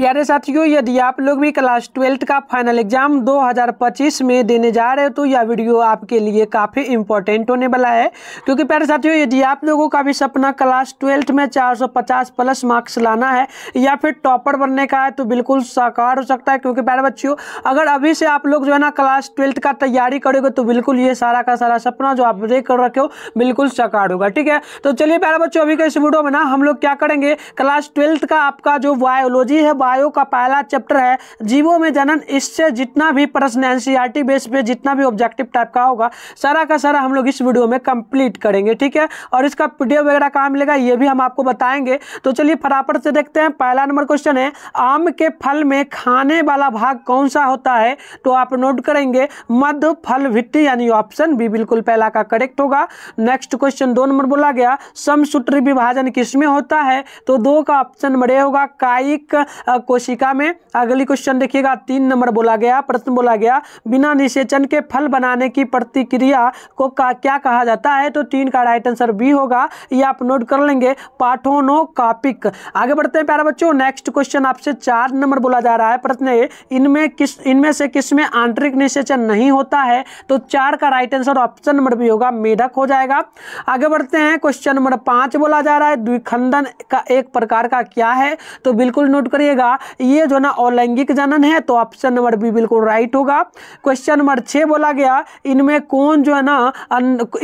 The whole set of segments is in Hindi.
प्यारे साथियों यदि आप लोग भी क्लास ट्वेल्थ का फाइनल एग्जाम 2025 में देने जा रहे हो तो यह वीडियो आपके लिए काफ़ी इंपॉर्टेंट होने वाला है क्योंकि प्यारे साथियों यदि आप लोगों का भी सपना क्लास ट्वेल्थ में 450 प्लस मार्क्स लाना है या फिर टॉपर बनने का है तो बिल्कुल साकार हो सकता है क्योंकि प्यारे बच्चियों अगर अभी से आप लोग जो है ना क्लास ट्वेल्थ का तैयारी करोगे तो बिल्कुल ये सारा का सारा सपना जो आप देख कर रखे हो बिल्कुल साकार होगा ठीक है तो चलिए प्यारे बच्चों अभी के इस वीडियो में ना हम लोग क्या करेंगे क्लास ट्वेल्थ का आपका जो बायोलॉजी है बायो का पहला चैप्टर है जीवों में जनन इससे जितना भी प्रश्न एनसीईआरटी बेस पे जितना भी ऑब्जेक्टिव टाइप का होगा सारा का सारा हम लोग इस वीडियो में कंप्लीट करेंगे ठीक है और इसका पीडीएफ वगैरह कहाँ मिलेगा ये भी हम आपको बताएंगे तो चलिए फटाफट से देखते हैं पहला नंबर क्वेश्चन है आम के फल में खाने वाला भाग कौन सा होता है तो आप नोट करेंगे मध्य फल भिट्टी यानी ऑप्शन भी बिल्कुल पहला का करेक्ट होगा नेक्स्ट क्वेश्चन दो नंबर बोला गया समसूत्री विभाजन किसमें होता है तो दो का ऑप्शन बड़े होगा कायिक कोशिका में अगली क्वेश्चन देखिएगा तीन नंबर बोला गया प्रश्न बोला गया बिना निषेचन के फल बनाने की प्रतिक्रिया को का, क्या कहा जाता है तो तीन का राइट आंसर बी होगा ये आप नोट कर लेंगे पाठोनोकापिक आगे बढ़ते हैं प्यारा बच्चों नेक्स्ट क्वेश्चन आपसे चार नंबर बोला जा रहा है प्रश्न इनमें किस इनमें से किस में आंतरिक निषेचन नहीं होता है तो चार का right answer option number B होगा मेढक हो जाएगा आगे बढ़ते हैं क्वेश्चन नंबर पांच बोला जा रहा है द्विखंडन का एक प्रकार का क्या है तो बिल्कुल नोट करिएगा जाएगा ये जो ना अलैंगिक जनन है तो ऑप्शन नंबर बी बिल्कुल राइट होगा क्वेश्चन नंबर छः बोला गया इनमें कौन जो है ना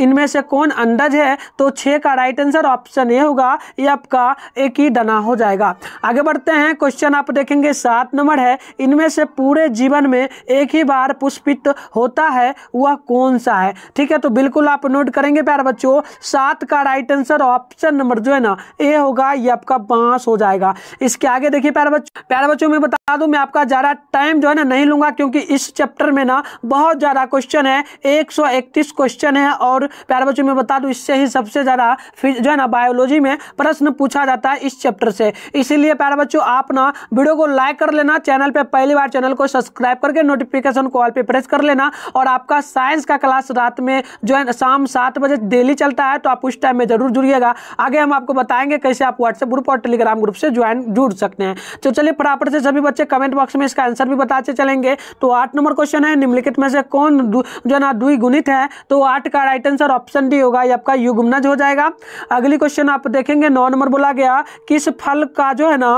इनमें से कौन अंडज है तो छः का राइट आंसर ऑप्शन ए होगा ये आपका एक ही डना हो जाएगा आगे बढ़ते हैं क्वेश्चन आप देखेंगे सात नंबर है इनमें से पूरे जीवन में एक ही बार पुष्पित होता है वह कौन सा है ठीक है तो बिल्कुल आप नोट करेंगे प्यार बच्चों सात का राइट आंसर ऑप्शन नंबर जो है ना ए होगा ये आपका बांस हो जाएगा इसके आगे देखिए प्यार बच्चों प्यारे बच्चों में बता बता दूं मैं आपका ज़्यादा टाइम जो है ना नहीं लूंगा क्योंकि इस चैप्टर में ना बहुत ज़्यादा क्वेश्चन है 131 क्वेश्चन है और प्यारे बच्चों में बता दूं इससे ही सबसे ज़्यादा जो है ना बायोलॉजी में प्रश्न पूछा जाता है इस चैप्टर से इसीलिए प्यारे बच्चों आप ना वीडियो को लाइक कर लेना चैनल पर पहली बार चैनल को सब्सक्राइब करके नोटिफिकेशन कॉल पर प्रेस कर लेना और आपका साइंस का क्लास रात में जो है शाम सात बजे डेली चलता है तो आप उस टाइम में ज़रूर जुड़िएगा आगे हम आपको बताएंगे कैसे आप व्हाट्सएप ग्रुप और टेलीग्राम ग्रुप से ज्वाइन जुड़ सकते हैं तो चलिए फटाफट से सभी बच्चे कमेंट बॉक्स में इसका आंसर भी बताते चलेंगे तो आठ नंबर क्वेश्चन है निम्नलिखित में से कौन जो ना द्विगुणित है तो आठ का राइट आंसर ऑप्शन डी होगा ये आपका युगमनज हो जाएगा अगली क्वेश्चन आप देखेंगे नौ नंबर बोला गया किस फल का जो है ना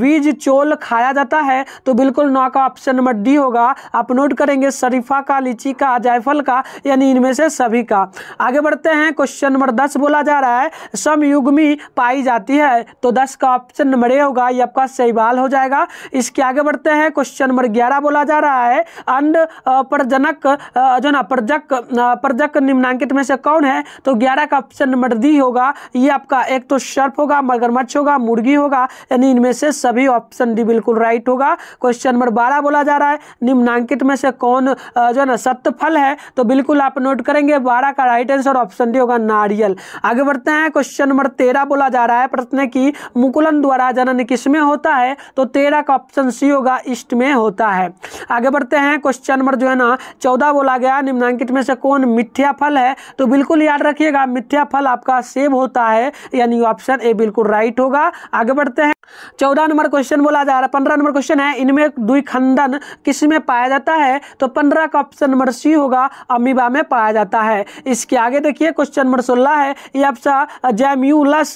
बीज चोल खाया जाता है तो बिल्कुल नौ का ऑप्शन नंबर डी होगा आप नोट करेंगे शरीफा का लीची का जायफल का यानी इनमें से सभी का आगे बढ़ते हैं क्वेश्चन नंबर दस बोला जा रहा है समयुग्मी पाई जाती है तो दस का ऑप्शन नंबर ए होगा ये आपका सहीवाल हो जाएगा इस इसके आगे बढ़ते हैं क्वेश्चन नंबर ग्यारह बोला जा रहा है अंड प्रजनक जो ना प्रजक प्रजक निम्नांकित में से कौन है तो ग्यारह का ऑप्शन नंबर डी होगा ये आपका एक तो सर्फ होगा मगरमच्छ होगा मुर्गी होगा यानी इनमें से सभी ऑप्शन डी बिल्कुल राइट होगा क्वेश्चन नंबर बारह बोला जा रहा है निम्नांकित में से कौन जो है ना सत्य फल है तो बिल्कुल आप नोट करेंगे बारह का राइट आंसर ऑप्शन डी होगा नारियल आगे बढ़ते हैं क्वेश्चन नंबर तेरह बोला जा रहा है प्रश्न की मुकुलन द्वारा जनन किसमें होता है तो तेरह का ऑप्शन ऑप्शन सी होगा ईस्ट में होता है आगे बढ़ते हैं क्वेश्चन नंबर जो है ना चौदह बोला गया निम्नांकित में से कौन मिथ्या फल है तो बिल्कुल याद रखिएगा मिथ्या फल आपका सेब होता है यानी ऑप्शन ए बिल्कुल राइट होगा आगे बढ़ते हैं चौदह नंबर क्वेश्चन बोला जा रहा है पंद्रह नंबर क्वेश्चन है इनमें दुई खंडन किस में पाया जाता है तो पंद्रह का ऑप्शन नंबर सी होगा अमीबा में पाया जाता है इसके आगे देखिए क्वेश्चन नंबर सोलह है ये आपका जैम्यूलस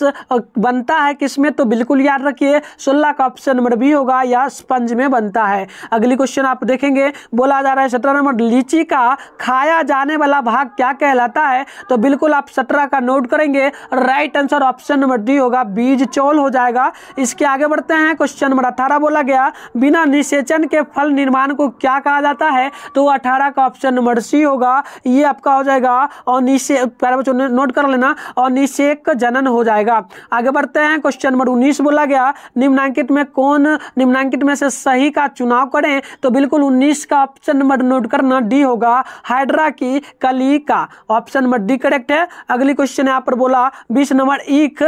बनता है किस में तो बिल्कुल याद रखिए सोलह का ऑप्शन नंबर बी होगा या स्पंज में बनता है अगली क्वेश्चन आप देखेंगे बोला जा रहा है सत्रह नंबर लीची का खाया जाने वाला भाग क्या कहलाता है तो बिल्कुल आप सत्रह का नोट करेंगे right answer option number D होगा बीज चौल हो जाएगा इसके आगे बढ़ते हैं क्वेश्चन नंबर अठारह बोला गया बिना निषेचन के फल निर्माण को क्या कहा जाता है तो अठारह का ऑप्शन नंबर सी होगा ये आपका हो जाएगा और निषे बच्चों ने नोट कर लेना और निषेक जनन हो जाएगा आगे बढ़ते हैं क्वेश्चन नंबर उन्नीस बोला गया निम्नांकित में कौन निम्नांकित में से सही का चुनाव करें तो बिल्कुल उन्नीस का ऑप्शन नंबर नोट करना डी होगा हाइड्रा की कली का ऑप्शन नंबर डी करेक्ट है अगली क्वेश्चन यहाँ पर बोला बीस नंबर एक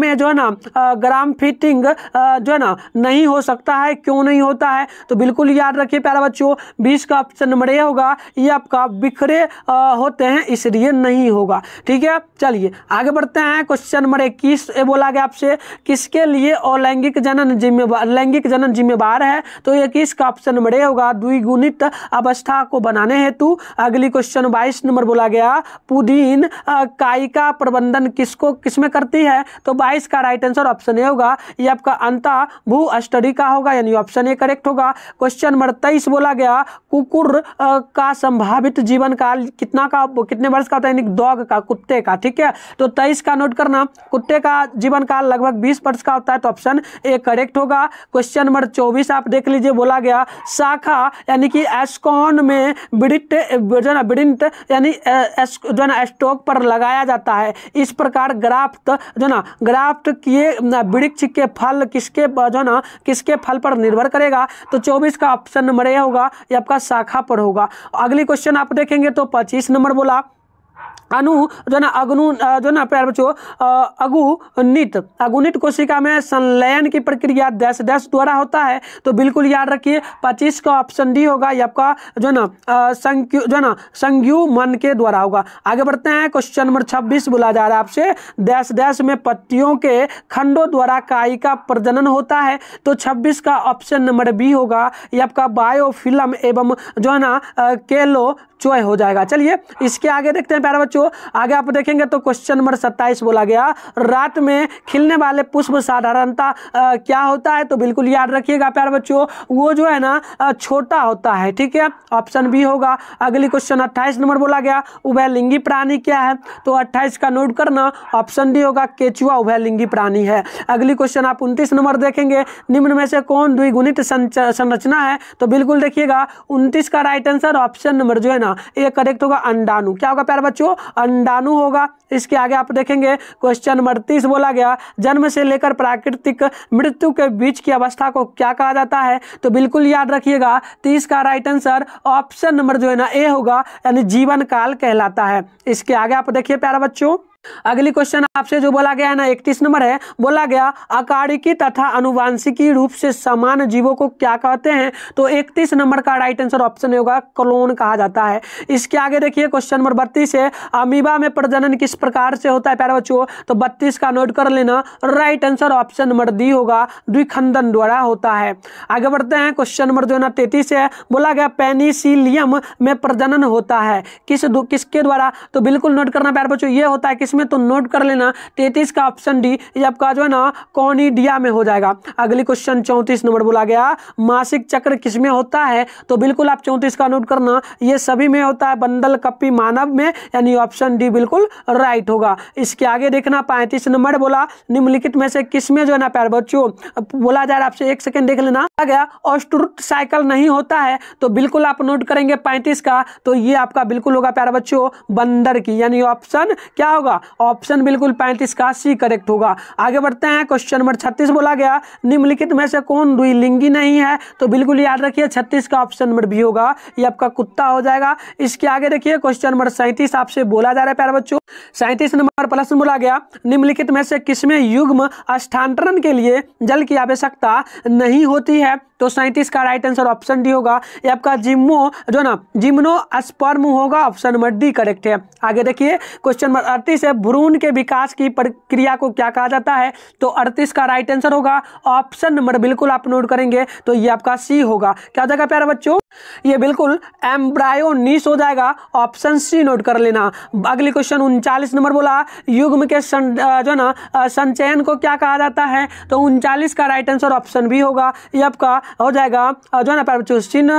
में जो है ना ग्राम फिटिंग जो है ना नहीं हो सकता है क्यों नहीं होता है तो बिल्कुल याद रखिए प्यारा बच्चों बीस का ऑप्शन नंबर ए होगा ये आपका बिखरे होते हैं इसलिए नहीं होगा ठीक है चलिए आगे बढ़ते हैं क्वेश्चन नंबर इक्कीस बोला गया आपसे किसके लिए अलैंगिक जनन जिम्मेवार लैंगिक जनन जिम्मेवार बार है तो ये किसका ऑप्शन बड़े होगा द्विगुणित अवस्था को बनाने हेतु अगली क्वेश्चन बाईस नंबर बोला गया पुदीन कायिका प्रबंधन किसको किसमें करती है तो बाईस का राइट आंसर ऑप्शन ए होगा ये आपका अंता भू अष्टी का होगा यानी ऑप्शन ए करेक्ट होगा क्वेश्चन नंबर तेईस बोला गया कुकुर का संभावित जीवन काल कितना का कितने वर्ष का होता है यानी डॉग का कुत्ते का ठीक है तो तेईस का नोट करना कुत्ते का जीवन काल लगभग बीस वर्ष का होता है तो ऑप्शन ए करेक्ट होगा क्वेश्चन नंबर चौबीस चौबीस आप देख लीजिए बोला गया शाखा यानी कि एस्कॉन में ब्रिट जो ना ब्रिंट यानी जो ना स्टॉक पर लगाया जाता है इस प्रकार ग्राफ्ट जो ना ग्राफ्ट किए वृक्ष के फल किसके जो ना किसके फल पर निर्भर करेगा तो चौबीस का ऑप्शन नंबर ए होगा या आपका शाखा पर होगा अगली क्वेश्चन आप देखेंगे तो पच्चीस नंबर बोला अनु जो ना अग्नु जो ना प्यार बच्चों अगुनित अगुनित कोशिका में संलयन की प्रक्रिया दस दस द्वारा होता है तो बिल्कुल याद रखिए पच्चीस का ऑप्शन डी होगा या आपका जो ना संक्यु जो ना संज्ञु मन के द्वारा होगा आगे बढ़ते हैं क्वेश्चन नंबर छब्बीस बोला जा रहा है आपसे दस दस में पत्तियों के खंडों द्वारा काई का प्रजनन होता है तो छब्बीस का ऑप्शन नंबर बी होगा या आपका बायोफिल्म एवं जो है ना केलो चॉय हो जाएगा चलिए इसके आगे देखते हैं प्यारे बच्चों आगे आप देखेंगे तो क्वेश्चन नंबर सत्ताईस बोला गया रात में खिलने वाले पुष्प साधारणता क्या होता है तो बिल्कुल याद रखिएगा प्यारे बच्चों वो जो है ना छोटा होता है ठीक है ऑप्शन बी होगा अगली क्वेश्चन अट्ठाईस नंबर बोला गया उभयलिंगी प्राणी क्या है तो अट्ठाईस का नोट करना ऑप्शन डी होगा केचुआ उभयलिंगी प्राणी है अगली क्वेश्चन आप उनतीस नंबर देखेंगे निम्न में से कौन द्विगुणित संरचना है तो बिल्कुल देखिएगा उनतीस का राइट आंसर ऑप्शन नंबर जो है ना ना ये करेक्ट होगा अंडाणु क्या होगा प्यारे बच्चों अंडाणु होगा इसके आगे आप देखेंगे क्वेश्चन नंबर तीस बोला गया जन्म से लेकर प्राकृतिक मृत्यु के बीच की अवस्था को क्या कहा जाता है तो बिल्कुल याद रखिएगा तीस का राइट आंसर ऑप्शन नंबर जो है ना ए होगा यानी जीवन काल कहलाता है इसके आगे आप देखिए प्यारा बच्चों अगली क्वेश्चन आपसे जो बोला गया है ना इकतीस नंबर है बोला गया अकारिकी तथा अनुवांशिकी रूप से समान जीवों को क्या कहते हैं तो इकतीस नंबर का राइट आंसर ऑप्शन होगा क्लोन कहा जाता है इसके आगे देखिए क्वेश्चन नंबर बत्तीस है अमीबा में प्रजनन किस प्रकार से होता है प्यारे बच्चों तो बत्तीस का नोट कर लेना right answer option number D होगा द्विखंडन द्वारा होता है आगे बढ़ते हैं क्वेश्चन नंबर जो है ना तैतीस है बोला गया पेनीसिलियम में प्रजनन होता है किस किसके द्वारा तो बिल्कुल नोट करना प्यारे बच्चों ये होता है किस में तो नोट कर लेना तैतीस का ऑप्शन डी आपका जो है ना कॉनिडिया में हो जाएगा अगली क्वेश्चन चौंतीस नंबर बोला गया मासिक चक्र किसमें होता है तो बिल्कुल आप चौंतीस का नोट करना ये सभी में होता है बंदल कपी मानव में यानी ऑप्शन डी बिल्कुल राइट होगा इसके आगे देखना पैंतीस नंबर बोला निम्नलिखित में से किसमें जो है ना प्यार बच्चों बोला जा रहा आपसे एक सेकेंड देख लेना आ गया ऑस्ट्रुट साइकिल नहीं होता है तो बिल्कुल आप नोट करेंगे पैंतीस का तो ये आपका बिल्कुल होगा प्यारा बच्चों बंदर की यानी ऑप्शन क्या होगा ऑप्शन बिल्कुल पैंतीस का सी करेक्ट होगा आगे बढ़ते हैं क्वेश्चन नंबर छत्तीस बोला गया निम्नलिखित में से कौन द्विलिंगी नहीं है तो बिल्कुल याद रखिए छत्तीस का ऑप्शन नंबर बी होगा ये आपका कुत्ता हो जाएगा इसके आगे देखिए क्वेश्चन नंबर सैंतीस आपसे बोला जा रहा है प्यार बच्चों सैंतीस नंबर प्रश्न बोला गया निम्नलिखित में से किसमें युग्म स्थानांतरण के लिए जल की आवश्यकता नहीं होती है तो सैंतीस का राइट आंसर ऑप्शन डी होगा ये आपका जिम्मो जो ना जिम्नो स्पर्म होगा ऑप्शन नंबर डी करेक्ट है आगे देखिए क्वेश्चन नंबर अड़तीस है भ्रूण के विकास की प्रक्रिया को क्या कहा जाता है तो अड़तीस का राइट आंसर होगा ऑप्शन नंबर बिल्कुल आप नोट करेंगे तो ये आपका सी होगा क्या हो जाएगा प्यारे बच्चों ये बिल्कुल एम्ब्रायोनिस हो जाएगा ऑप्शन सी नोट कर लेना अगली क्वेश्चन उनचालीस नंबर बोला युग्म के सं, जो ना संचयन को क्या कहा जाता है तो उनचालीस का राइट आंसर ऑप्शन बी होगा ये आपका हो जाएगा जो ना प्यारे बच्चों सिन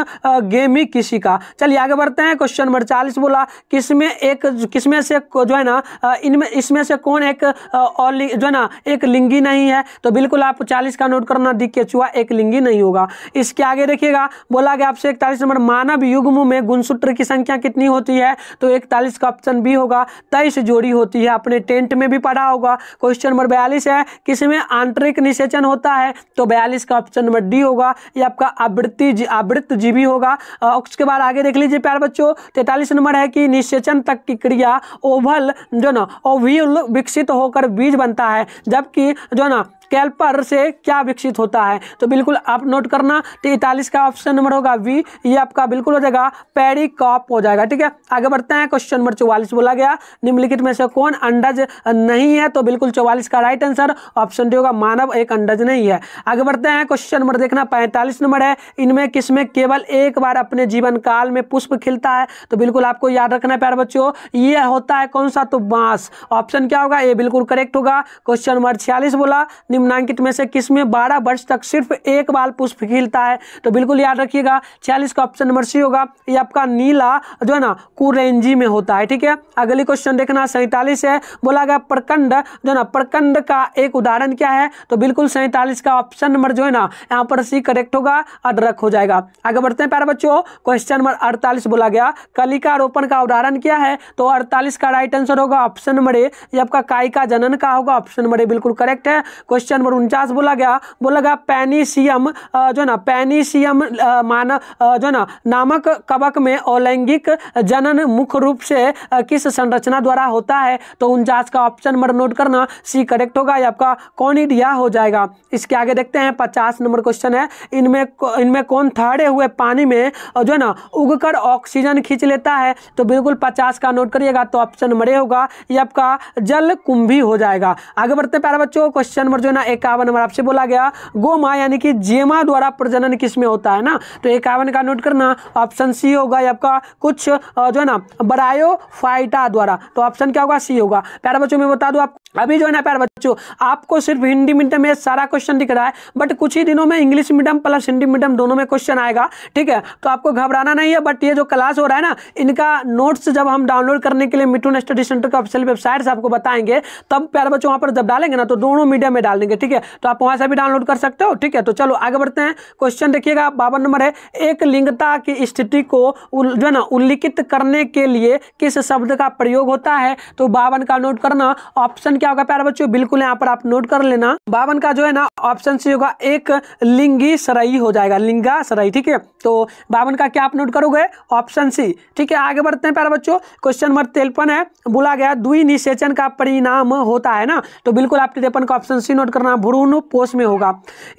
गेमी किसी का चलिए आगे बढ़ते हैं क्वेश्चन नंबर चालीस बोला किसमें एक किसमें से जो है ना इनमें इसमें से कौन एक और जो ना एक लिंगी नहीं है तो बिल्कुल आपको चालीस का नोट करना दिख चुहा एक लिंगी नहीं होगा इसके आगे देखिएगा बोला गया आपसे इकतालीस नंबर मानव युग्म में गुणसूत्र की संख्या कितनी होती है तो इकतालीस का ऑप्शन बी होगा तेईस जोड़ी होती है अपने टेंट में भी पढ़ा होगा क्वेश्चन नंबर बयालीस है किसमें आंतरिक निषेचन होता है तो बयालीस का ऑप्शन नंबर डी होगा ये आपका आवृत्ति आवृत्त जीवी होगा उसके बाद आगे देख लीजिए प्यार बच्चों तैतालीस नंबर है कि निषेचन तक की क्रिया ओवल जो ना और बीज विकसित होकर बीज बनता है जबकि जो ना कैल्पर से क्या विकसित होता है तो बिल्कुल आप नोट करना तो इतालीस का ऑप्शन नंबर होगा वी ये आपका बिल्कुल हो जाएगा पेरी हो जाएगा ठीक है आगे बढ़ते हैं क्वेश्चन नंबर चौवालीस बोला गया निम्नलिखित में से कौन अंडज नहीं है तो बिल्कुल चौवालीस का राइट आंसर ऑप्शन डी होगा मानव एक अंडज नहीं है आगे बढ़ते हैं क्वेश्चन नंबर देखना पैंतालीस नंबर है इनमें किसमें केवल एक बार अपने जीवन काल में पुष्प खिलता है तो बिल्कुल आपको याद रखना है प्यार बच्चों ये होता है कौन सा तो बांस ऑप्शन क्या होगा ये बिल्कुल करेक्ट होगा क्वेश्चन नंबर छियालीस बोला निम्नांकित में से किस में बारह वर्ष तक सिर्फ एक बाल पुष्प खिलता है तो बिल्कुल याद रखिएगा छियालीस का ऑप्शन नंबर सी होगा ये आपका नीला जो है ना कुरेंजी में होता है ठीक है अगली क्वेश्चन देखना सैंतालीस है बोला गया प्रकंड जो है ना प्रकंड का एक उदाहरण क्या है तो बिल्कुल सैंतालीस का ऑप्शन नंबर जो है ना यहाँ पर सी करेक्ट होगा अदरक हो जाएगा आगे बढ़ते हैं प्यारे बच्चों क्वेश्चन नंबर अड़तालीस बोला गया कलिका रोपण का उदाहरण क्या है तो अड़तालीस का राइट आंसर होगा ऑप्शन नंबर ए आपका काय का जनन का होगा ऑप्शन नंबर ए बिल्कुल करेक्ट है क्वेश्चन क्वेश्चन नंबर उनचास बोला गया बोला गया पेनीशियम जो ना पेनीशियम मानव जो ना नामक कवक में अलैंगिक जनन मुख्य रूप से किस संरचना द्वारा होता है तो उनचास का ऑप्शन नंबर नोट करना सी करेक्ट होगा या आपका कॉनिडिया हो जाएगा इसके आगे देखते हैं पचास नंबर क्वेश्चन है इनमें इनमें कौन ठहरे हुए पानी में जो है ना उगकर ऑक्सीजन खींच लेता है तो बिल्कुल पचास का नोट करिएगा तो ऑप्शन नंबर ए होगा ये आपका जल कुंभी हो जाएगा आगे बढ़ते प्यारे बच्चों क्वेश्चन नंबर जो जाना इक्यावन नंबर आपसे बोला गया गोमा यानी कि जेमा द्वारा प्रजनन किसमें होता है ना तो इक्यावन का नोट करना ऑप्शन सी होगा आपका कुछ जो है ना बरायो फाइटा द्वारा तो ऑप्शन क्या होगा सी होगा प्यारे बच्चों में बता दो आप अभी जो है ना प्यार बच्चों आपको सिर्फ हिंदी मीडियम में सारा क्वेश्चन दिख रहा है बट कुछ ही दिनों में English medium plus Hindi medium दोनों में क्वेश्चन आएगा ठीक है तो आपको घबराना नहीं है बट ये जो क्लास हो रहा है ना इनका नोट्स जब हम डाउनलोड करने के लिए मिठून स्टडी सेंटर का ऑफिशियल वेबसाइट से आपको बताएंगे तब प्यार बच्चों वहाँ पर जब डालेंगे ना तो दोनों मीडियम में डाल देंगे ठीक है तो आप वहाँ से भी डाउनलोड कर सकते हो ठीक है तो चलो आगे बढ़ते हैं क्वेश्चन देखिएगा बावन नंबर है एक लिंगता की स्थिति को जो है ना उल्लिखित करने के लिए किस शब्द का प्रयोग होता है तो बावन का नोट करना ऑप्शन क्या होगा प्यारे बच्चों बिल्कुल यहाँ पर आप नोट कर लेना बावन का जो है ना ऑप्शन सी होगा एक लिंगी सराई हो जाएगा लिंगा सराई ठीक है तो बावन का क्या आप नोट करोगे ऑप्शन सी ठीक है आगे बढ़ते हैं प्यारे बच्चों क्वेश्चन नंबर तिरपन है बोला गया दुई निषेचन का परिणाम होता है ना तो बिल्कुल आप तिरपन का ऑप्शन सी नोट करना भ्रूण पोष में होगा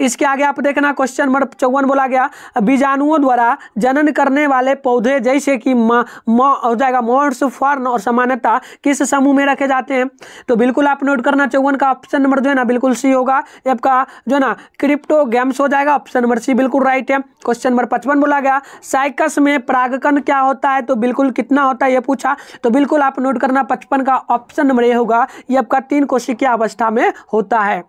इसके आगे आप देखना क्वेश्चन नंबर चौवन बोला गया बीजाणुओं द्वारा जनन करने वाले पौधे जैसे कि हो जाएगा मॉर्स फर्न और सामान्यता किस समूह में रखे जाते हैं तो बिल्कुल आप नोट करना चौवन का ऑप्शन नंबर जो है ना बिल्कुल सी होगा आपका जो है ना क्रिप्टो गेम्स हो जाएगा ऑप्शन नंबर सी बिल्कुल राइट है क्वेश्चन नंबर पचपन बोला गया साइकस में परागकन क्या होता है तो बिल्कुल कितना होता है ये पूछा तो बिल्कुल आप नोट करना पचपन का ऑप्शन नंबर ए होगा ये आपका तीन कोशिकीय अवस्था में होता है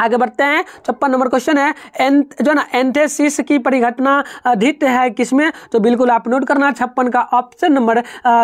आगे बढ़ते हैं छप्पन नंबर क्वेश्चन है एन जो ना एंथेसिस की परिघटना अधित है किसमें तो बिल्कुल आप नोट करना छप्पन का ऑप्शन नंबर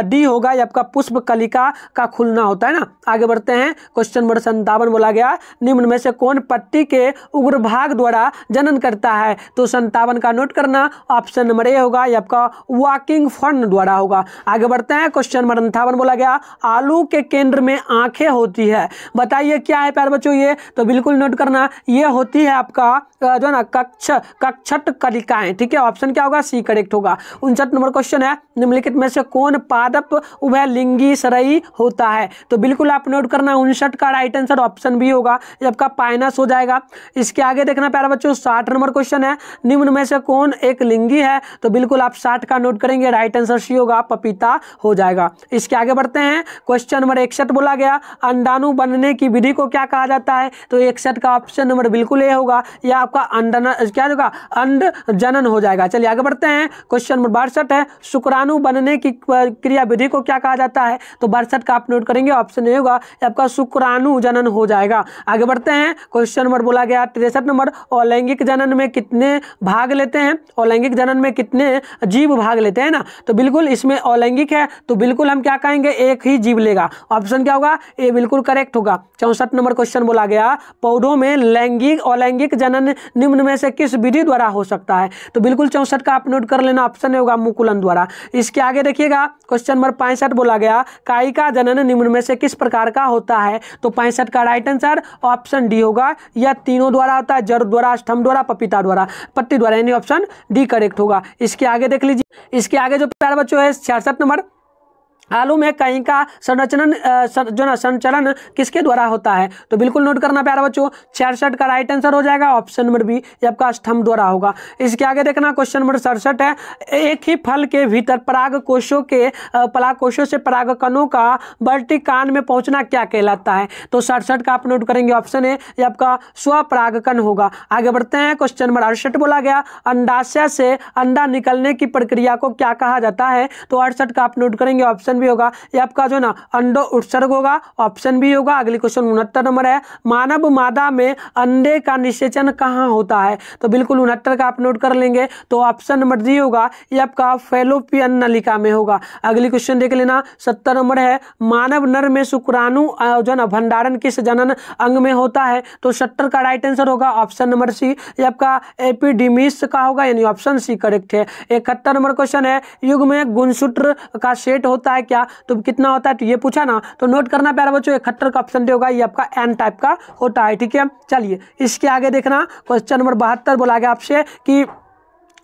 डी होगा ये आपका पुष्प कलिका का खुलना होता है ना आगे बढ़ते हैं क्वेश्चन नंबर संतावन बोला गया निम्न में से कौन पट्टी के उग्र भाग द्वारा जनन करता है तो संतावन का नोट करना ऑप्शन नंबर ए होगा ये आपका वॉकिंग फंड द्वारा होगा आगे बढ़ते हैं क्वेश्चन नंबर अंठावन बोला गया आलू के केंद्र में आंखें होती है बताइए क्या है प्यार बच्चों ये तो बिल्कुल नोट कर करना ये होती है आपका जो है ना कक्ष कक्षट कलिकाएं ठीक है ऑप्शन क्या होगा सी करेक्ट होगा उनसठ नंबर क्वेश्चन है निम्नलिखित में से कौन पादप उभयलिंगी सरई होता है तो बिल्कुल आप नोट करना उनसठ का राइट आंसर ऑप्शन बी होगा ये आपका पाइनस हो जाएगा इसके आगे देखना प्यारा बच्चों साठ नंबर क्वेश्चन है निम्न में से कौन एक लिंगी है तो बिल्कुल आप साठ का नोट करेंगे राइट आंसर सी होगा पपीता हो जाएगा इसके आगे बढ़ते हैं क्वेश्चन नंबर इकसठ बोला गया अंडाणु बनने की विधि को क्या कहा जाता है तो इकसठ का ऑप्शन नंबर बिल्कुल ए होगा या आपका अंडन क्या होगा अंड जनन हो जाएगा चलिए आगे बढ़ते हैं क्वेश्चन नंबर बासठ है शुक्राणु बनने की क्रिया विधि को क्या कहा जाता है तो बासठ का आप नोट करेंगे ऑप्शन ए होगा आपका शुक्राणु जनन हो जाएगा आगे बढ़ते हैं क्वेश्चन नंबर बोला गया तिरसठ नंबर अलैंगिक जनन में कितने भाग लेते हैं अलैंगिक जनन में कितने जीव भाग लेते हैं ना तो बिल्कुल इसमें अलैंगिक है तो बिल्कुल हम क्या कहेंगे एक ही जीव लेगा ऑप्शन क्या होगा ये बिल्कुल करेक्ट होगा चौंसठ नंबर क्वेश्चन बोला गया पौधों में में लैंगिक अलैंगिक जनन निम्न में से किस विधि द्वारा हो सकता है तो बिल्कुल चौंसठ का आप नोट कर लेना ऑप्शन होगा मुकुलन द्वारा इसके आगे देखिएगा क्वेश्चन नंबर पैंसठ बोला गया काई का जनन निम्न में से किस प्रकार का होता है तो पैंसठ का राइट आंसर ऑप्शन डी होगा या तीनों द्वारा होता है जड़ द्वारा स्तंभ द्वारा पपीता द्वारा पत्ती द्वारा यानी ऑप्शन डी करेक्ट होगा इसके आगे देख लीजिए इसके आगे जो प्यार बच्चों है छियासठ नंबर आलू में कहीं का संरचन जो ना संचरण किसके द्वारा होता है तो बिल्कुल नोट करना प्यारा बच्चों छियासठ का राइट आंसर हो जाएगा ऑप्शन नंबर बी आपका स्तंभ द्वारा होगा इसके आगे देखना क्वेश्चन नंबर सड़सठ है एक ही फल के भीतर पराग कोशों के पराग कोशों से पराग कणों का बल्टी कान में पहुंचना क्या कहलाता है तो सड़सठ का आप नोट करेंगे ऑप्शन ए ये आपका स्वपरागकन होगा आगे बढ़ते हैं क्वेश्चन नंबर अड़सठ बोला गया अंडाशय से अंडा निकलने की प्रक्रिया को क्या कहा जाता है तो अड़सठ का आप नोट करेंगे ऑप्शन ऑप्शन भी होगा ये आपका जो ना अंडो उत्सर्ग होगा ऑप्शन भी होगा अगले क्वेश्चन उनहत्तर नंबर है मानव मादा में अंडे का निषेचन कहाँ होता है तो बिल्कुल उनहत्तर का आप नोट कर लेंगे तो ऑप्शन नंबर डी होगा ये आपका फेलोपियन नलिका में होगा अगली क्वेश्चन देख लेना सत्तर नंबर है मानव नर में शुक्राणु जो ना भंडारण किस जनन अंग में होता है तो सत्तर का राइट आंसर होगा ऑप्शन नंबर सी ये आपका एपिडिमिस का होगा यानी ऑप्शन सी करेक्ट है इकहत्तर नंबर क्वेश्चन है युग में गुणसूत्र का सेट होता है क्या तो कितना होता है तो ये पूछा ना तो नोट करना प्यारा बच्चों इकहत्तर का ऑप्शन होगा ये आपका एन टाइप का होता है ठीक है चलिए इसके आगे देखना क्वेश्चन नंबर बहत्तर बोला गया आपसे कि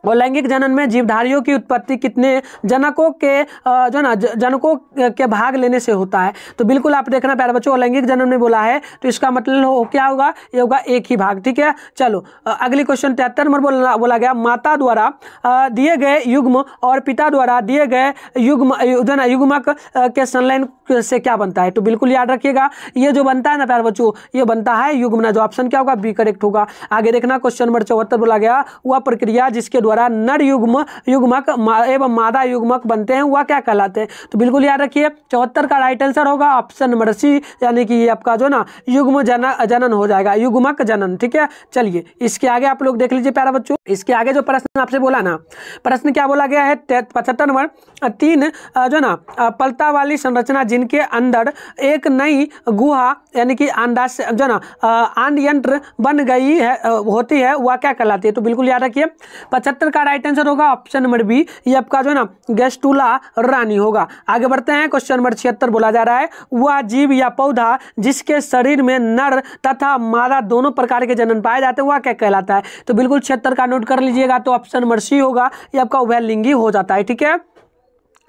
और लैंगिक जनन में जीवधारियों की उत्पत्ति कितने जनकों के जो ना जनकों के भाग लेने से होता है तो बिल्कुल आप देखना प्यारे बच्चों लैंगिक जनन में बोला है तो इसका मतलब हो क्या होगा ये होगा एक ही भाग ठीक है चलो अगली क्वेश्चन तिहत्तर नंबर बोला बोला गया माता द्वारा दिए गए युग्म और पिता द्वारा दिए गए युग्म जो ना युग्मक के संलयन से क्या बनता है तो बिल्कुल याद रखिएगा ये जो बनता है ना प्यारे बच्चों ये बनता है युग्म ना जो ऑप्शन क्या होगा बी करेक्ट होगा आगे देखना क्वेश्चन नंबर चौहत्तर बोला गया वह प्रक्रिया जिसके द्वारा नर युग्म युग्मक एवं मादा युग्मक बनते हैं वह क्या कहलाते हैं तो बिल्कुल याद रखिए चौहत्तर का राइट आंसर होगा ऑप्शन नंबर सी यानी कि आपका जो ना युग्म जन जनन हो जाएगा युग्मक जनन ठीक है चलिए इसके आगे आप लोग देख लीजिए प्यारा बच्चों इसके आगे जो प्रश्न आपसे बोला ना प्रश्न क्या बोला गया है पचहत्तर नंबर तीन जो ना पलता वाली संरचना जिनके अंदर एक नई गुहा यानी कि आंदाश जो ना आंड यंत्र बन गई है होती है वह क्या कहलाती है तो बिल्कुल याद रखिए पचहत्तर सत्तर का राइट आंसर होगा ऑप्शन नंबर बी ये आपका जो है ना गेस्टूला रानी होगा आगे बढ़ते हैं क्वेश्चन नंबर छिहत्तर बोला जा रहा है वह जीव या पौधा जिसके शरीर में नर तथा मादा दोनों प्रकार के जनन पाए जाते हैं वह क्या कहलाता है तो बिल्कुल छिहत्तर का नोट कर लीजिएगा तो ऑप्शन नंबर सी होगा ये आपका उभयलिंगी हो जाता है ठीक है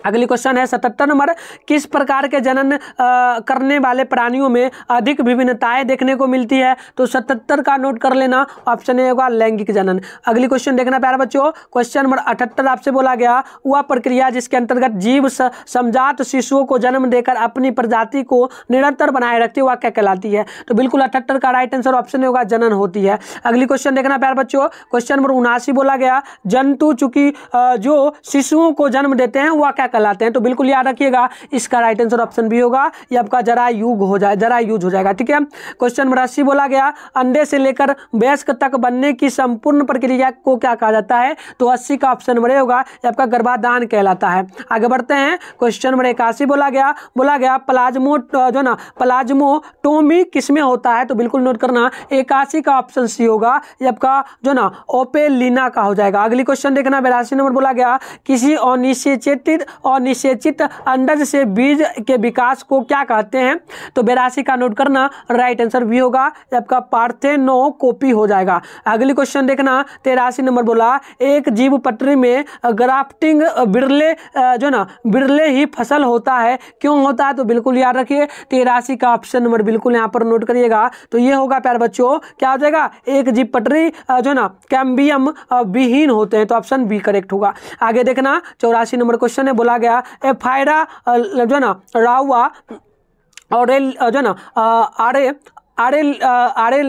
अगली क्वेश्चन है सतहत्तर नंबर किस प्रकार के जनन आ, करने वाले प्राणियों में अधिक विभिन्नताएं देखने को मिलती है तो सतहत्तर का नोट कर लेना ऑप्शन ए होगा लैंगिक जनन अगली क्वेश्चन देखना प्यारा बच्चों क्वेश्चन नंबर अठहत्तर आपसे बोला गया वह प्रक्रिया जिसके अंतर्गत जीव समझात शिशुओं को जन्म देकर अपनी प्रजाति को निरंतर बनाए रखती है वह क्या कहलाती है तो बिल्कुल अठहत्तर का राइट आंसर ऑप्शन होगा जनन होती है अगली क्वेश्चन देखना प्यार बच्चों क्वेश्चन नंबर उनासी बोला गया जंतु चूंकि जो शिशुओं को जन्म देते हैं वह क्या कहलाते हैं तो बिल्कुल याद रखिएगा इसका राइट आंसर ऑप्शन भी होगा ये आपका जरा युग हो जाए जरा यूज हो जाएगा ठीक है क्वेश्चन नंबर अस्सी बोला गया अंडे से लेकर वयस्क तक बनने की संपूर्ण प्रक्रिया को क्या कहा जाता है तो अस्सी का ऑप्शन नंबर होगा ये आपका गर्भाधान कहलाता है आगे बढ़ते हैं क्वेश्चन नंबर इक्यासी बोला गया बोला गया प्लाज्मो जो ना प्लाज्मो प्लाज्मोटोमी किसमें होता है तो बिल्कुल नोट करना इक्यासी का ऑप्शन सी होगा ये आपका जो ना ओपेलिना का हो जाएगा अगली क्वेश्चन देखना बेरासी नंबर बोला गया किसी अनिशेचेटेड और निषेचित अंडज से बीज के विकास को क्या कहते हैं तो बेरासी का नोट करना राइट आंसर भी होगा आपका पार्थेनो कॉपी हो जाएगा अगली क्वेश्चन देखना तेरासी नंबर बोला एक जीव पटरी में ग्राफ्टिंग बिरले जो ना बिरले ही फसल होता है क्यों होता है तो बिल्कुल याद रखिए तेरासी का ऑप्शन नंबर बिल्कुल यहाँ पर नोट करिएगा तो ये होगा प्यार बच्चों क्या हो जाएगा एक जीव पटरी जो ना कैम्बियम विहीन होते हैं तो ऑप्शन बी करेक्ट होगा आगे देखना चौरासी नंबर क्वेश्चन है बोला बोला गया एफायरा जो ना रावा और जो ना आरे आरे आरे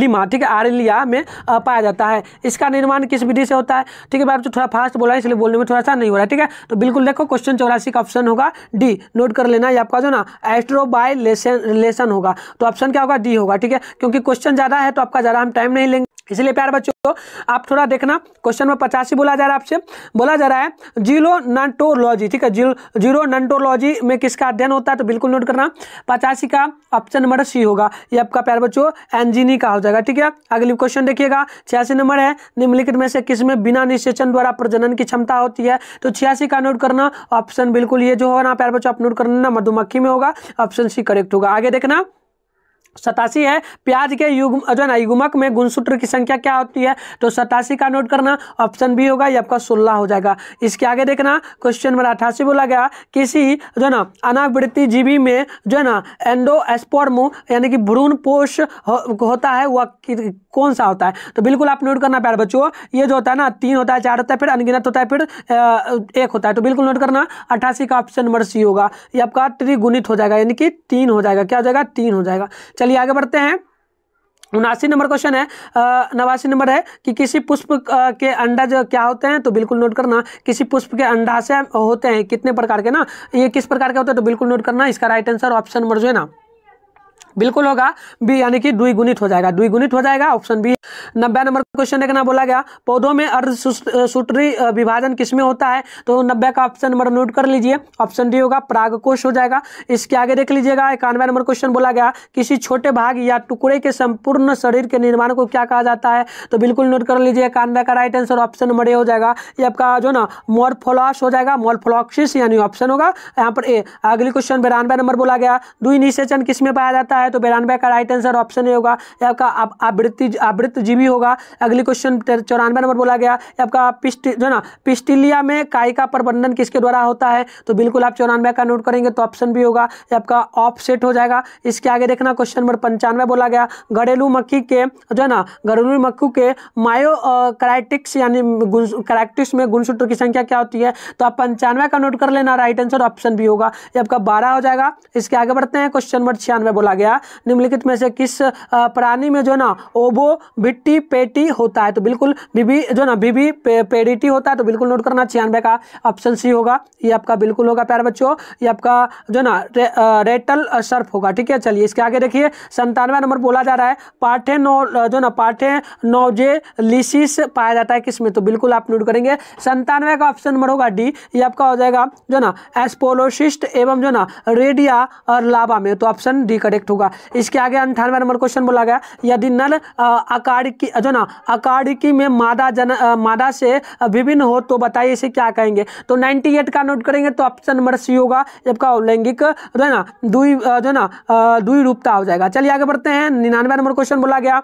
लिमा ठीक है आरे लिया में पाया जाता है इसका निर्माण किस विधि से होता है ठीक है मैं आपको तो थोड़ा फास्ट बोला है इसलिए बोलने में थोड़ा सा नहीं हो रहा है ठीक है तो बिल्कुल देखो क्वेश्चन चौरासी का ऑप्शन होगा डी नोट कर लेना ये आपका जो ना एस्ट्रोबाइलेशन लेसन होगा तो ऑप्शन क्या होगा डी होगा ठीक है क्योंकि क्वेश्चन ज़्यादा है तो आपका ज़्यादा हम टाइम नहीं लेंगे इसलिए प्यार बच्चों आप थोड़ा देखना क्वेश्चन में पचासी बोला जा रहा है आपसे बोला जा रहा है जीरो नंटोलॉजी ठीक है जीरो जीरो नंटोलॉजी में किसका अध्ययन होता है तो बिल्कुल नोट करना पचासी का ऑप्शन नंबर सी होगा ये आपका प्यार बच्चों एनजीनी e का हो जाएगा ठीक है अगली क्वेश्चन देखिएगा छियासी नंबर है निम्नलिखित में से किस में बिना निषेचन द्वारा प्रजनन की क्षमता होती है तो छियासी का नोट करना ऑप्शन बिल्कुल ये जो होगा ना प्यार बच्चों आप नोट करना मधुमक्खी में होगा ऑप्शन सी करेक्ट होगा आगे देखना सतासी है प्याज के युग जो ना युगमक में गुणसूत्र की संख्या क्या होती है तो सतासी का नोट करना ऑप्शन बी होगा ये आपका सोलह हो जाएगा इसके आगे देखना क्वेश्चन नंबर अठासी बोला गया किसी जो है ना अनावृत्ति जीवी में जो है ना एंडो एस्पोर्म यानी कि भ्रूण पोष हो, होता है वह कौन सा होता है तो बिल्कुल आप नोट करना प्यार बच्चों ये जो होता है ना तीन होता है चार होता है फिर अनगिनत होता है फिर एक होता है तो बिल्कुल नोट करना अट्ठासी का ऑप्शन नंबर सी होगा ये आपका त्रिगुणित हो जाएगा यानी कि तीन हो जाएगा क्या हो जाएगा तीन हो जाएगा चलिए चलिए आगे बढ़ते हैं उनासी नंबर क्वेश्चन है नवासी नंबर है कि किसी पुष्प के अंडा जो क्या होते हैं तो बिल्कुल नोट करना किसी पुष्प के अंडा से होते हैं कितने प्रकार के ना ये किस प्रकार के होते हैं तो बिल्कुल नोट करना इसका राइट आंसर ऑप्शन नंबर जो है ना बिल्कुल होगा बी यानी कि द्विगुणित हो जाएगा द्विगुणित हो जाएगा ऑप्शन बी नब्बे नंबर क्वेश्चन देखना बोला गया पौधों में अर्ध सूत्री विभाजन किसमें होता है तो नब्बे का ऑप्शन नंबर नोट कर लीजिए ऑप्शन डी होगा कोष हो जाएगा इसके आगे देख लीजिएगा इक्यानवे नंबर क्वेश्चन बोला गया किसी छोटे भाग या टुकड़े के संपूर्ण शरीर के निर्माण को क्या कहा जाता है तो बिल्कुल नोट कर लीजिए इक्यानवे का right answer option number A हो जाएगा ये आपका जो ना मोरफोलॉस हो जाएगा मोरफोलॉक्सिस यानी ऑप्शन होगा यहाँ पर ए अगली क्वेश्चन बिरानवे नंबर बोला गया दुई निषेचन किसमें पाया जाता है है तो बिरानवे का राइट आंसर ऑप्शन ए होगा आपका आवृत्ति आवृत्त जीवी होगा अगली क्वेश्चन चौरानवे नंबर बोला गया आपका पिस्ट जो ना पिस्टिलिया में काय का प्रबंधन किसके द्वारा होता है तो बिल्कुल आप चौरानवे का नोट करेंगे तो ऑप्शन भी होगा आपका ऑफ सेट हो जाएगा इसके आगे देखना क्वेश्चन नंबर पंचानवे बोला गया घरेलू मक्खी के जो है ना घरेलू मक्खू के मायो क्राइटिक्स यानी क्राइटिक्स में गुणसूत्र की संख्या क्या होती है तो आप पंचानवे का नोट कर लेना राइट आंसर ऑप्शन भी होगा आपका बारह हो जाएगा इसके आगे बढ़ते हैं क्वेश्चन नंबर छियानवे बोला गया गया निम्नलिखित में से किस प्राणी में जो ना ओबो भिट्टी पेटी होता है तो बिल्कुल बीबी जो ना बीबी पे, पेडिटी होता है तो बिल्कुल नोट करना छियानवे का ऑप्शन सी होगा ये आपका बिल्कुल होगा प्यार बच्चों ये आपका जो ना रे, रेटल सर्फ होगा ठीक है चलिए इसके आगे देखिए संतानवे नंबर बोला जा रहा है पाठे नौ जो ना पाठे नोजे लिसिस पाया जाता है किसमें तो बिल्कुल आप नोट करेंगे संतानवे का ऑप्शन नंबर होगा डी ये आपका हो जाएगा जो ना एस्पोलोशिस्ट एवं जो ना रेडिया और लाबा में तो ऑप्शन डी करेक्ट होगा होगा इसके आगे अंठानवे नंबर क्वेश्चन बोला गया यदि नर अकार की जो ना अकार की में मादा जन मादा से विभिन्न हो तो बताइए इसे क्या कहेंगे तो 98 का नोट करेंगे तो ऑप्शन नंबर सी होगा जबका लैंगिक जो है ना दुई जो है ना दुई रूपता हो जाएगा चलिए आगे बढ़ते हैं निन्यानवे नंबर क्वेश्चन बोला गया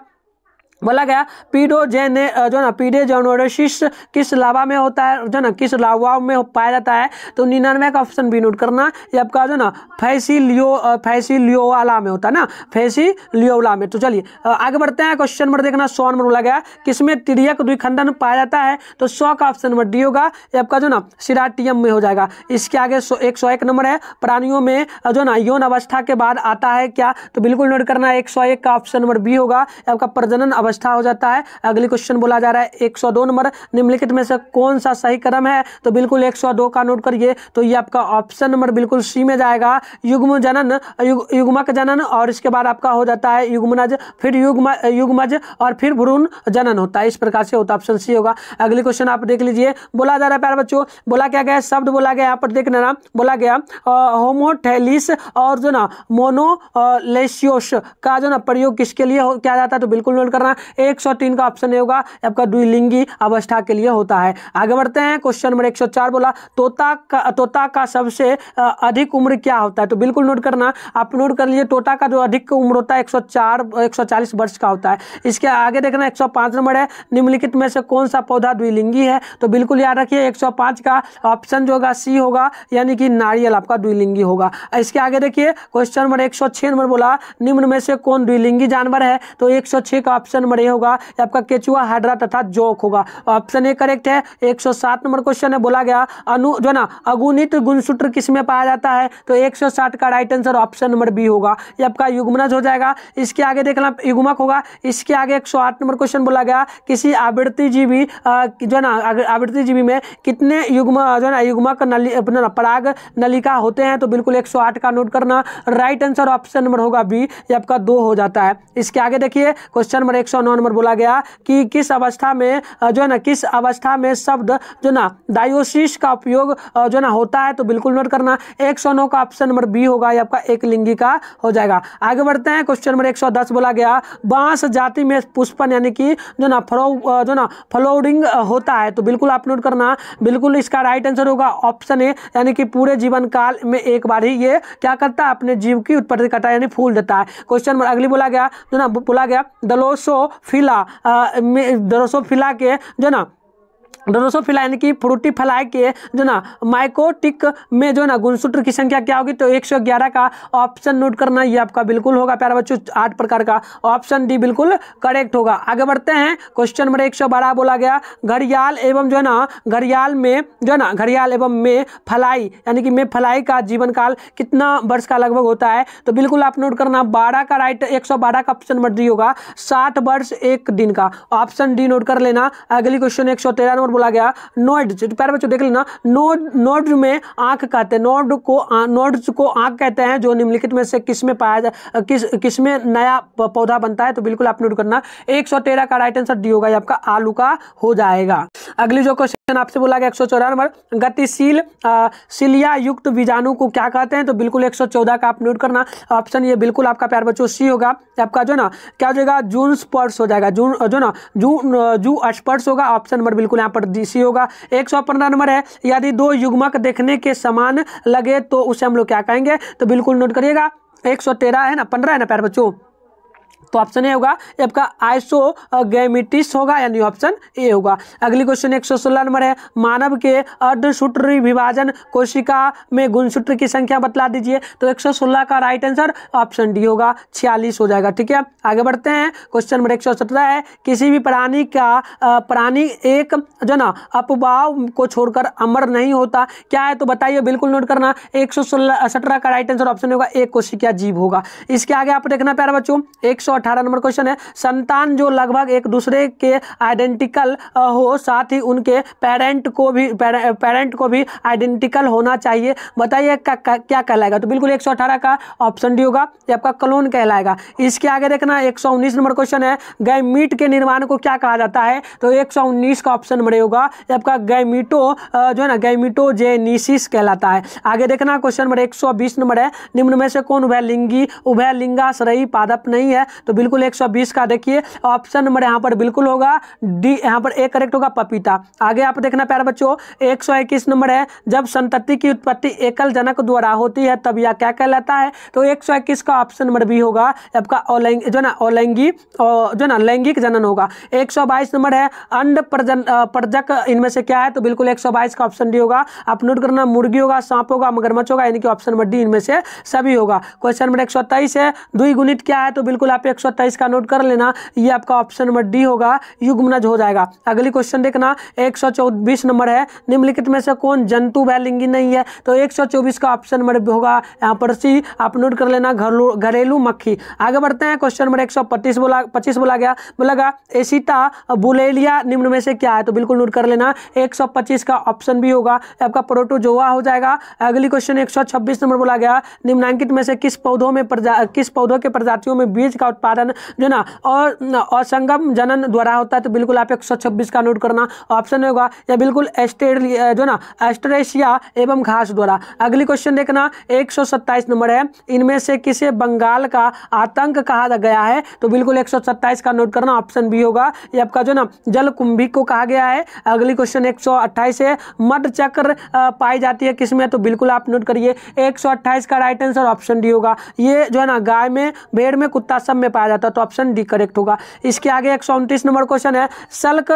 बोला गया पीडोजेने जो ना पीडे जोनोडोसिस किस लावा में होता है जो ना किस लावा में पाया जाता है तो निन्यानवे का ऑप्शन बी नोट करना ये आपका जो ना फैसिलियो फैसिलियोला में होता है ना फैसिलियोला में तो चलिए आगे बढ़ते हैं क्वेश्चन नंबर देखना सौ नंबर बोला गया किसमें तिरियक द्विखंडन पाया जाता है तो सौ का ऑप्शन नंबर डी होगा ये आपका जो ना सिराटियम में हो जाएगा इसके आगे एक सौ एक नंबर है प्राणियों में जो ना यौन अवस्था के बाद आता है क्या तो बिल्कुल नोट करना एक सौ एक का ऑप्शन नंबर बी होगा आपका प्रजनन अवस्था हो जाता है अगले क्वेश्चन बोला जा रहा है एक सौ दो नंबर निम्नलिखित में से कौन सा सही क्रम है तो बिल्कुल एक सौ दो का नोट करिए तो ये आपका ऑप्शन नंबर बिल्कुल सी में जाएगा युग्म जनन युग, युग्मक जनन और इसके बाद आपका हो जाता है युग्मनज फिर युग्म युग्मज और फिर भ्रूण जनन होता है इस प्रकार से होता ऑप्शन सी होगा अगले क्वेश्चन आप देख लीजिए बोला जा रहा है प्यार बच्चों बोला क्या गया शब्द बोला गया यहाँ पर देख लेना बोला गया होमोटेलिस और जो ना मोनोलेसियोस का जो ना प्रयोग किसके लिए किया जाता है तो बिल्कुल नोट करना एक सौ तीन का ऑप्शन होगा आपका द्विलिंगी अवस्था के लिए होता है आगे बढ़ते हैं क्वेश्चन नंबर एक सौ चार बोला तोता का तोता का सबसे अधिक उम्र क्या होता है तो बिल्कुल नोट करना आप नोट कर लीजिए तोता का जो अधिक उम्र होता है एक सौ चार एक सौ चालीस वर्ष का होता है इसके आगे देखना एक सौ पाँच नंबर है निम्नलिखित में से कौन सा पौधा द्विलिंगी है तो बिल्कुल याद रखिए एक सौ पाँच का ऑप्शन जो होगा सी होगा यानी कि नारियल आपका द्विलिंगी होगा इसके आगे देखिए क्वेश्चन नंबर एक सौ छः नंबर बोला निम्न में से कौन द्विलिंगी जानवर है तो एक सौ छः का ऑप्शन नंबर ए होगा आपका केचुआ हाइड्रा तथा जोक होगा ऑप्शन ए करेक्ट है एक नंबर क्वेश्चन है बोला गया अनु जो ना अगुणित गुणसूत्र किस में पाया जाता है तो 160 का right answer option number B होगा ये आपका युग्मनज हो जाएगा इसके आगे देखना युग्मक होगा इसके आगे 108 नंबर क्वेश्चन बोला गया किसी आवृत्ति जीवी जो ना आवृत्ति जीवी में कितने युग्म जो ना युग्मक नली अपना पराग नलिका होते हैं तो बिल्कुल 108 का नोट करना राइट आंसर ऑप्शन नंबर होगा बी ये आपका दो हो जाता है इसके आगे देखिए क्वेश्चन नंबर एक सौ नौ नंबर बोला गया कि किस अवस्था में जो है ना किस अवस्था में शब्द जो ना डायोसिस का उपयोग जो ना होता है तो बिल्कुल नोट करना एक सौ नौ का ऑप्शन नंबर बी होगा ये आपका एक लिंगी का हो जाएगा आगे बढ़ते हैं क्वेश्चन नंबर एक सौ दस बोला गया बांस जाति में पुष्पन यानी कि जो ना फ्लो जो ना फ्लोरिंग होता है तो बिल्कुल आप नोट करना बिल्कुल इसका राइट आंसर होगा ऑप्शन ए यानी कि पूरे जीवन काल में एक बार ही ये क्या करता है अपने जीव की उत्पत्ति करता है यानी फूल देता है क्वेश्चन नंबर अगली बोला गया जो ना बोला गया दलोसो ड्रोसोफिला फिला के जो ना यानी की फ्रूटी फलाई के जो ना माइकोटिक में जो ना गुणसूत्र की संख्या क्या होगी तो 111 का ऑप्शन नोट करना ये आपका बिल्कुल होगा प्यारा बच्चों आठ प्रकार का ऑप्शन डी बिल्कुल करेक्ट होगा आगे बढ़ते हैं क्वेश्चन नंबर एक बोला गया घड़ियाल एवं जो है ना घड़ियाल में जो है ना घड़ियाल एवं में फलाई यानी कि में फलाई का जीवन काल कितना वर्ष का लगभग होता है तो बिल्कुल आप नोट करना बारह का राइट एक का ऑप्शन नंबर डी होगा साठ वर्ष एक दिन का ऑप्शन डी नोट कर लेना अगली क्वेश्चन एक नंबर बोला गया नोड जो प्यारे बच्चों देख लेना नोड नोड में आंख कहते हैं नोड को नोड को आंख कहते हैं जो निम्नलिखित में से किस में पाया जा किस किस में नया पौधा बनता है तो बिल्कुल आप नोट करना एक सौ तेरह का राइट आंसर डी होगा आपका आलू का हो जाएगा अगली जो क्वेश्चन आपसे बोला गया एक सौ चौदह नंबर गतिशील सिलिया युक्त बीजाणु को क्या कहते हैं तो बिल्कुल एक सौ चौदह का आप नोट करना ऑप्शन ये बिल्कुल आपका प्यार बच्चों सी होगा आपका जो ना क्या हो जाएगा जून स्पर्श हो जाएगा जून जो ना जू जू स्पर्श होगा ऑप्शन नंबर बिल्कुल यहाँ पर सी होगा एक सौ पंद्रह नंबर है यदि दो युग्मक देखने के समान लगे तो उसे हम लोग क्या कहेंगे तो बिल्कुल नोट करिएगा एक सौ तेरह है ना पंद्रह है ना प्यार बच्चों तो ऑप्शन ए होगा आपका आइसो गैमिटिस होगा यानी ऑप्शन ए होगा अगली क्वेश्चन एक सौ सोलह नंबर है मानव के अर्धसूत्र विभाजन कोशिका में गुणसूत्र की संख्या बतला दीजिए तो एक सौ सोलह का राइट आंसर ऑप्शन डी होगा छियालीस हो जाएगा ठीक है आगे बढ़ते हैं क्वेश्चन नंबर एक है किसी भी प्राणी का प्राणी एक जो ना अपवाव को छोड़कर अमर नहीं होता क्या है तो बताइए बिल्कुल नोट करना एक का राइट आंसर ऑप्शन होगा एक कोशिका जीव होगा इसके आगे आप देखना प्यारा बच्चों एक सौ अठारह नंबर क्वेश्चन है संतान जो लगभग एक दूसरे के आइडेंटिकल हो साथ ही उनके पेरेंट को भी पेरेंट को भी आइडेंटिकल होना चाहिए बताइए क्या कहलाएगा तो बिल्कुल 118 का ऑप्शन डी होगा ये आपका क्लोन कहलाएगा इसके आगे देखना 119 नंबर क्वेश्चन है गैमीट के निर्माण को क्या कहा जाता है तो 119 का ऑप्शन बड़े होगा ये आपका गैमीटो जो है ना जेनिसिस कहलाता है आगे देखना क्वेश्चन नंबर 120 नंबर है निम्न में से कौन उभय लिंगी उभय लिंगाश्रयी पादप नहीं है तो बिल्कुल 120 का देखिए ऑप्शन नंबर यहाँ पर बिल्कुल होगा डी यहाँ पर ए करेक्ट होगा पपीता आगे आप देखना प्यार बच्चों एक नंबर है जब संतति की उत्पत्ति एकल जनक द्वारा होती है तब यह क्या कहलाता है तो एक का ऑप्शन नंबर बी होगा आपका औलैंग जो ना औलैंगी जो ना लैंगिक जनन होगा बाईस नंबर है अंड प्रजन प्रजक इनमें से क्या है तो बिल्कुल एक का ऑप्शन डी होगा आप नोट करना मुर्गी होगा सांप होगा मगरमच्छ होगा यानी कि ऑप्शन नंबर डी इनमें से सभी होगा क्वेश्चन नंबर एक तेईस है द्विगुणित क्या है तो बिल्कुल आप एक का नोट कर लेना ये आपका ऑप्शन नंबर डी होगा युग्मनज हो जाएगा अगली क्वेश्चन देखना एक नंबर है निम्नलिखित में से कौन जंतु वह लिंगी नहीं है तो एक का ऑप्शन नंबर होगा यहाँ पर सी आप नोट कर लेना घरेलू मक्खी आगे बढ़ते हैं क्वेश्चन नंबर एक बोला पच्चीस बोला गया बोला गया एसिटा बुलेलिया निम्न में से क्या है तो बिल्कुल नोट कर लेना 125 का ऑप्शन भी होगा आपका प्रोटोजोआ हो जाएगा अगली क्वेश्चन 126 नंबर बोला गया निम्नांकित में से किस पौधों में प्रजा किस पौधों के प्रजातियों में बीज का उत्पादन उत्पादन जो ना और असंगम जनन द्वारा होता है तो बिल्कुल आप एक सौ छब्बीस का नोट करना ऑप्शन होगा या बिल्कुल एस्टेड जो ना एस्ट्रेशिया एवं घास द्वारा अगली क्वेश्चन देखना एक सौ सत्ताईस नंबर है इनमें से किसे बंगाल का आतंक कहा गया है तो बिल्कुल एक सौ सत्ताईस का नोट करना ऑप्शन बी होगा ये आपका जो ना जल कुंभी को कहा गया है अगली क्वेश्चन एक सौ अट्ठाईस है मध्य चक्र पाई जाती है किसमें तो बिल्कुल आप नोट करिए एक सौ अट्ठाईस का राइट आंसर ऑप्शन डी होगा ये जो है ना गाय में भेड़ में कुत्ता सब में पाया जाता है तो ऑप्शन डी करेक्ट होगा इसके आगे एक नंबर क्वेश्चन है सल्क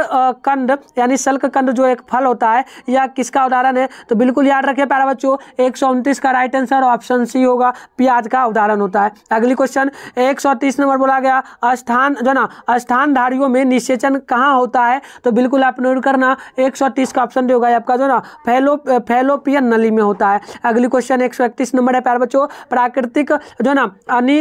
कंद यानी सल्क कंद जो एक फल होता है या किसका उदाहरण है तो बिल्कुल याद रखे प्यारा बच्चों एक का राइट आंसर ऑप्शन सी होगा प्याज का उदाहरण होता है अगली क्वेश्चन एक नंबर बोला गया स्थान जो ना स्थानधारियों में निषेचन कहाँ होता है तो बिल्कुल आप नोट करना एक का ऑप्शन जो होगा आपका जो ना फैलो फैलोपियन नली में होता है अगली क्वेश्चन एक नंबर है प्यार बच्चों प्राकृतिक जो ना अनि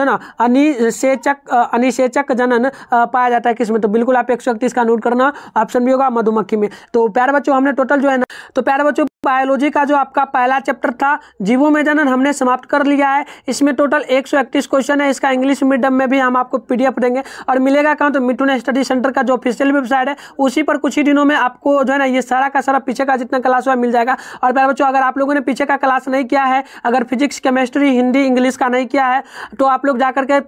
जो ना अनि सेचक अनिशेचक जनन पाया जाता है किसमें तो बिल्कुल आप एक सौ इकतीस का नोट करना ऑप्शन भी होगा मधुमक्खी में तो प्यारे बच्चों हमने टोटल जो है ना तो प्यारे बच्चों बायोलॉजी का जो आपका पहला चैप्टर था जीवों में जनन हमने समाप्त कर लिया है इसमें टोटल एक क्वेश्चन है इसका इंग्लिश मीडियम में भी हम आपको पीडीएफ देंगे और मिलेगा कहाँ तो मिटुन स्टडी सेंटर का जो ऑफिशियल वेबसाइट है उसी पर कुछ ही दिनों में आपको जो है ना ये सारा का सारा पीछे का जितना क्लास हुआ मिल जाएगा और प्यारे बच्चों अगर आप लोगों ने पीछे का क्लास नहीं किया है अगर फिजिक्स केमिस्ट्री हिंदी इंग्लिश का नहीं किया है तो आप लोग जाकर के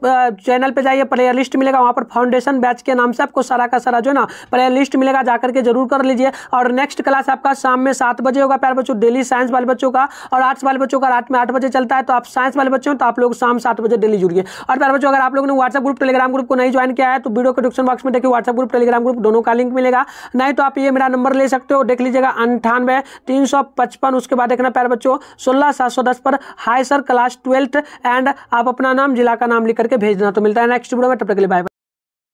चैनल पर जाइए प्लेयर लिस्ट मिलेगा वहाँ पर फाउंडेशन बैच के नाम से आपको सारा का सारा जो है ना प्लेयर लिस्ट मिलेगा जाकर के जरूर कर लीजिए और नेक्स्ट क्लास आपका शाम में सात बजे होगा चार बच्चों डेली साइंस वाले बच्चों का और आर्ट्स वाले बच्चों का रात में आठ बजे चलता है तो आप साइंस वाले बच्चों तो आप लोग शाम सात बजे डेली जुड़िए और प्यार बच्चों अगर आप लोगों ने व्हाट्सअप ग्रुप टेलीग्राम ग्रुप को नहीं ज्वाइन किया है तो वीडियो डिस्क्रिप्शन बॉक्स में देखिए व्हाट्सअप ग्रुप टेलीग्राम ग्रुप दोनों का लिंक मिलेगा नहीं तो आप ये मेरा नंबर ले सकते हो देख लीजिएगा अंठानवे उसके बाद देखना प्यार बच्चों सोलह पर hi sir class twelfth and आप अपना नाम जिला का नाम लिख करके भेजना तो मिलता है नेक्स्ट वीडियो में तब तक के लिए बाय